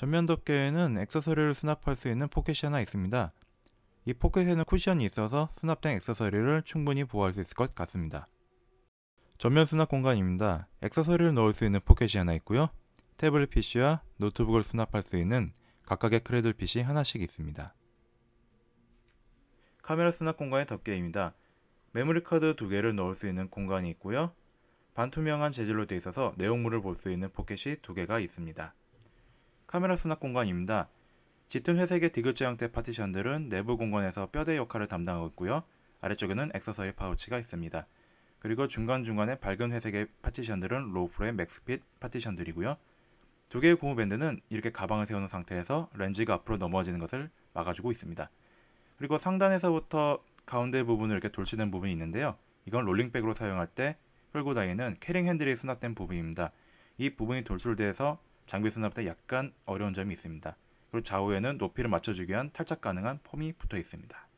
전면 덮개에는 액세서리를 수납할 수 있는 포켓이 하나 있습니다. 이 포켓에는 쿠션이 있어서 수납된 액세서리를 충분히 보호할 수 있을 것 같습니다. 전면 수납 공간입니다. 액세서리를 넣을 수 있는 포켓이 하나 있고요. 태블릿 PC와 노트북을 수납할 수 있는 각각의 크레들 PC 하나씩 있습니다. 카메라 수납 공간의 덮개입니다. 메모리 카드 두 개를 넣을 수 있는 공간이 있고요. 반투명한 재질로 되어 있어서 내용물을 볼 수 있는 포켓이 두 개가 있습니다. 카메라 수납 공간입니다. 짙은 회색의 디귿자 형태 파티션들은 내부 공간에서 뼈대 역할을 담당하고 있고요. 아래쪽에는 액세서리 파우치가 있습니다. 그리고 중간중간에 밝은 회색의 파티션들은 로우프로의 맥스핏 파티션들이고요. 두 개의 고무 밴드는 이렇게 가방을 세우는 상태에서 렌즈가 앞으로 넘어지는 것을 막아주고 있습니다. 그리고 상단에서부터 가운데 부분을 이렇게 돌출된 부분이 있는데요. 이건 롤링백으로 사용할 때 끌고 다니는 캐링 핸들이 수납된 부분입니다. 이 부분이 돌출돼서 장비 수납에 약간 어려운 점이 있습니다. 그리고 좌우에는 높이를 맞춰주기 위한 탈착 가능한 폼이 붙어 있습니다.